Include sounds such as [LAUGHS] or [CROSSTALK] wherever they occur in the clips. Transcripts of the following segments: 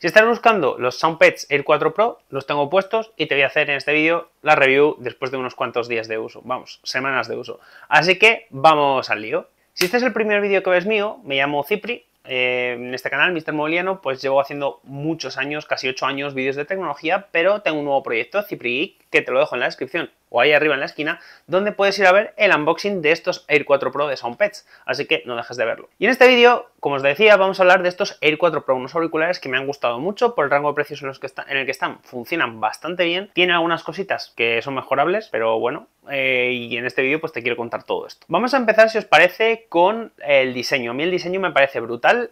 Si estás buscando los Soundpads Air 4 Pro, los tengo puestos y te voy a hacer en este vídeo la review después de unos cuantos días de uso, vamos, semanas de uso. Así que vamos al lío. Si este es el primer vídeo que ves mío, me llamo Cipri, eh, en este canal, Mr. Mobiliano, pues llevo haciendo muchos años, casi 8 años, vídeos de tecnología, pero tengo un nuevo proyecto, Cipri Geek, que te lo dejo en la descripción o ahí arriba en la esquina, donde puedes ir a ver el unboxing de estos Air 4 Pro de Soundpets, así que no dejes de verlo. Y en este vídeo, como os decía, vamos a hablar de estos Air 4 Pro, unos auriculares que me han gustado mucho por el rango de precios en, los que el que están, funcionan bastante bien, tienen algunas cositas que son mejorables, pero bueno, eh, y en este vídeo pues te quiero contar todo esto. Vamos a empezar, si os parece, con el diseño. A mí el diseño me parece brutal,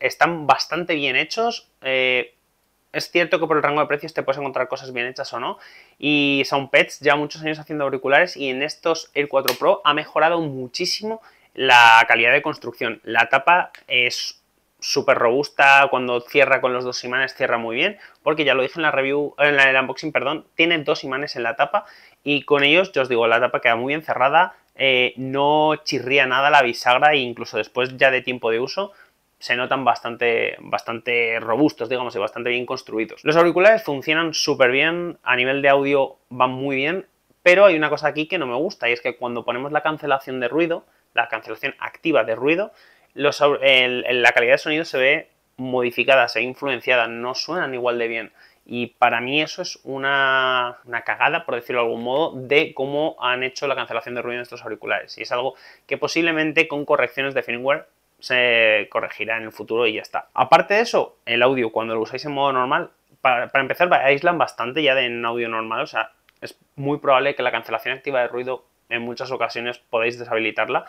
están bastante bien hechos, eh, es cierto que por el rango de precios te puedes encontrar cosas bien hechas o no. Y Pets, ya muchos años haciendo auriculares y en estos el 4 Pro ha mejorado muchísimo la calidad de construcción. La tapa es súper robusta, cuando cierra con los dos imanes cierra muy bien, porque ya lo dije en la review, en el unboxing, perdón, tiene dos imanes en la tapa y con ellos, yo os digo, la tapa queda muy bien cerrada, eh, no chirría nada la bisagra e incluso después ya de tiempo de uso, se notan bastante, bastante robustos, digamos, y bastante bien construidos. Los auriculares funcionan súper bien, a nivel de audio van muy bien, pero hay una cosa aquí que no me gusta, y es que cuando ponemos la cancelación de ruido, la cancelación activa de ruido, la calidad de sonido se ve modificada, se ve influenciada, no suenan igual de bien. Y para mí eso es una, una, cagada, por decirlo de algún modo, de cómo han hecho la cancelación de ruido en estos auriculares. Y es algo que posiblemente con correcciones de firmware se corregirá en el futuro y ya está. Aparte de eso, el audio cuando lo usáis en modo normal, para, para empezar, aíslan bastante ya de en audio normal, o sea, es muy probable que la cancelación activa de ruido en muchas ocasiones podáis deshabilitarla.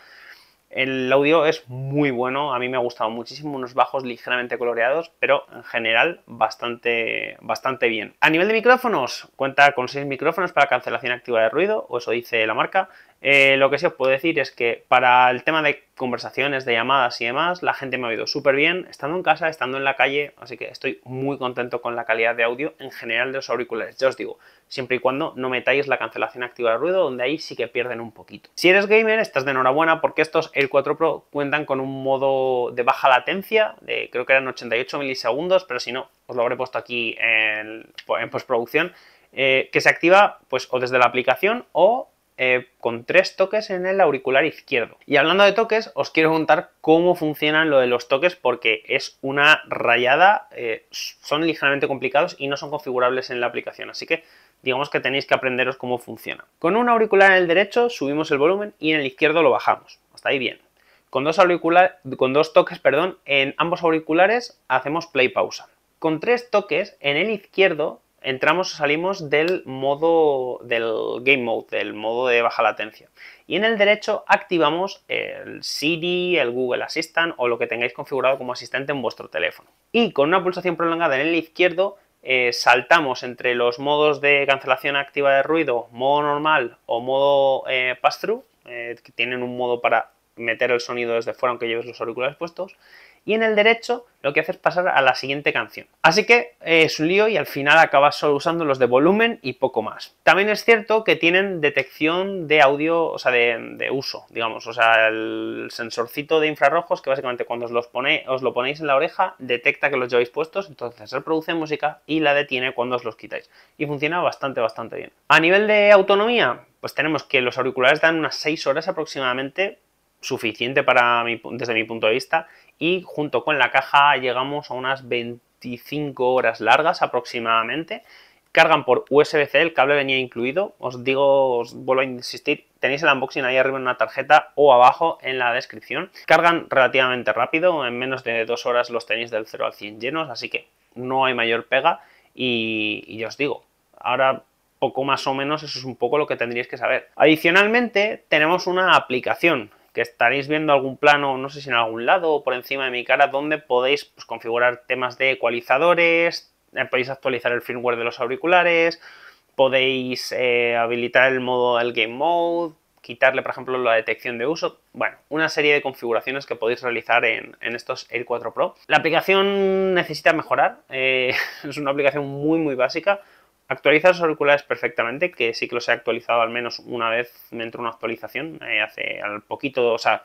El audio es muy bueno, a mí me ha gustado muchísimo, unos bajos ligeramente coloreados, pero en general bastante, bastante bien. A nivel de micrófonos, cuenta con 6 micrófonos para cancelación activa de ruido, o eso dice la marca. Eh, lo que sí os puedo decir es que para el tema de conversaciones, de llamadas y demás, la gente me ha oído súper bien, estando en casa, estando en la calle, así que estoy muy contento con la calidad de audio en general de los auriculares. Ya os digo, siempre y cuando no metáis la cancelación activa de ruido, donde ahí sí que pierden un poquito. Si eres gamer, estás de enhorabuena porque estos Air 4 Pro cuentan con un modo de baja latencia, de creo que eran 88 milisegundos, pero si no, os lo habré puesto aquí en, postproducción, eh, que se activa pues o desde la aplicación o eh, con tres toques en el auricular izquierdo. Y hablando de toques, os quiero contar cómo funcionan lo de los toques porque es una rayada, eh, son ligeramente complicados y no son configurables en la aplicación, así que digamos que tenéis que aprenderos cómo funciona. Con un auricular en el derecho subimos el volumen y en el izquierdo lo bajamos, hasta ahí bien. Con dos, auriculares con dos toques perdón, en ambos auriculares hacemos play pausa. Con tres toques en el izquierdo entramos o salimos del modo del game mode, del modo de baja latencia. Y en el derecho activamos el Siri, el Google Assistant o lo que tengáis configurado como asistente en vuestro teléfono. Y con una pulsación prolongada en el izquierdo eh, saltamos entre los modos de cancelación activa de ruido, modo normal o modo eh, pass-through, eh, que tienen un modo para meter el sonido desde fuera aunque lleves los auriculares puestos, y en el derecho lo que hace es pasar a la siguiente canción. Así que eh, es un lío y al final acabas solo usando los de volumen y poco más. También es cierto que tienen detección de audio, o sea, de, uso, digamos, o sea, el sensorcito de infrarrojos que básicamente cuando os, los os lo ponéis en la oreja detecta que los lleváis puestos, entonces reproduce música y la detiene cuando os los quitáis. Y funciona bastante, bastante bien. A nivel de autonomía, pues tenemos que los auriculares dan unas 6 horas aproximadamente suficiente para mi, desde mi punto de vista y junto con la caja llegamos a unas 25 horas largas aproximadamente. Cargan por USB-C, el cable venía incluido. Os digo, os vuelvo a insistir, tenéis el unboxing ahí arriba en una tarjeta o abajo en la descripción. Cargan relativamente rápido, en menos de dos horas los tenéis del 0 al 100 llenos, así que no hay mayor pega. Y, y os digo, ahora poco más o menos eso es un poco lo que tendríais que saber. Adicionalmente tenemos una aplicación, que estaréis viendo algún plano, no sé si en algún lado o por encima de mi cara, donde podéis pues, configurar temas de ecualizadores, eh, podéis actualizar el firmware de los auriculares, podéis eh, habilitar el modo del game mode, quitarle por ejemplo la detección de uso, bueno, una serie de configuraciones que podéis realizar en, estos Air 4 Pro. La aplicación necesita mejorar, eh, [LAUGHS] es una aplicación muy muy básica, Actualiza los auriculares perfectamente, que sí que los he actualizado al menos una vez dentro de una actualización, eh, hace al poquito, o sea,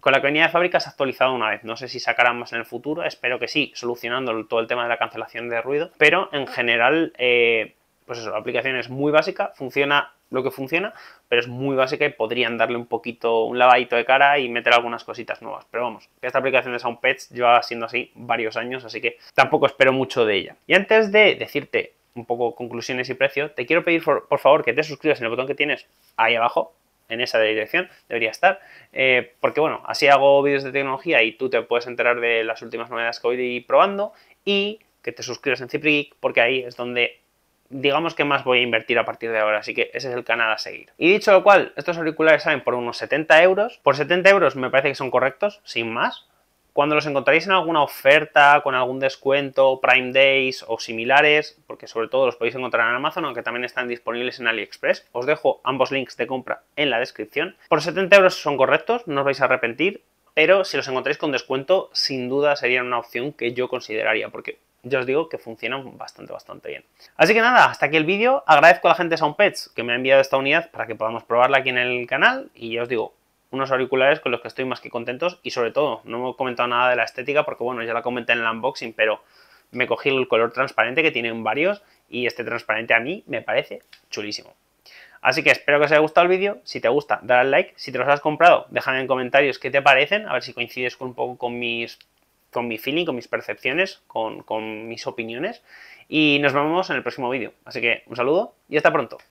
con la que de fábrica se ha actualizado una vez. No sé si sacarán más en el futuro, espero que sí, solucionando todo el tema de la cancelación de ruido. Pero en general, eh, pues eso, la aplicación es muy básica, funciona lo que funciona, pero es muy básica y podrían darle un poquito, un lavadito de cara y meter algunas cositas nuevas. Pero vamos, esta aplicación de Soundpets lleva siendo así varios años, así que tampoco espero mucho de ella. Y antes de decirte un poco conclusiones y precio, te quiero pedir por, favor que te suscribas en el botón que tienes ahí abajo, en esa dirección, debería estar, eh, porque bueno, así hago vídeos de tecnología y tú te puedes enterar de las últimas novedades que voy probando y que te suscribas en CipriGeek, porque ahí es donde digamos que más voy a invertir a partir de ahora, así que ese es el canal a seguir. Y dicho lo cual, estos auriculares salen por unos 70 euros, por 70 euros me parece que son correctos, sin más, cuando los encontráis en alguna oferta, con algún descuento, Prime Days o similares, porque sobre todo los podéis encontrar en Amazon, aunque también están disponibles en AliExpress, os dejo ambos links de compra en la descripción. Por 70 euros son correctos, no os vais a arrepentir, pero si los encontráis con descuento, sin duda serían una opción que yo consideraría, porque ya os digo que funcionan bastante, bastante bien. Así que nada, hasta aquí el vídeo. Agradezco a la gente de Soundpets que me ha enviado esta unidad para que podamos probarla aquí en el canal y ya os digo, unos auriculares con los que estoy más que contentos y sobre todo, no me he comentado nada de la estética porque bueno, ya la comenté en el unboxing, pero me cogí el color transparente que tienen varios y este transparente a mí me parece chulísimo. Así que espero que os haya gustado el vídeo, si te gusta dale al like, si te los has comprado déjame en comentarios qué te parecen, a ver si coincides un poco con mis con mi feeling, con mis percepciones, con mis opiniones y nos vemos en el próximo vídeo. Así que un saludo y hasta pronto.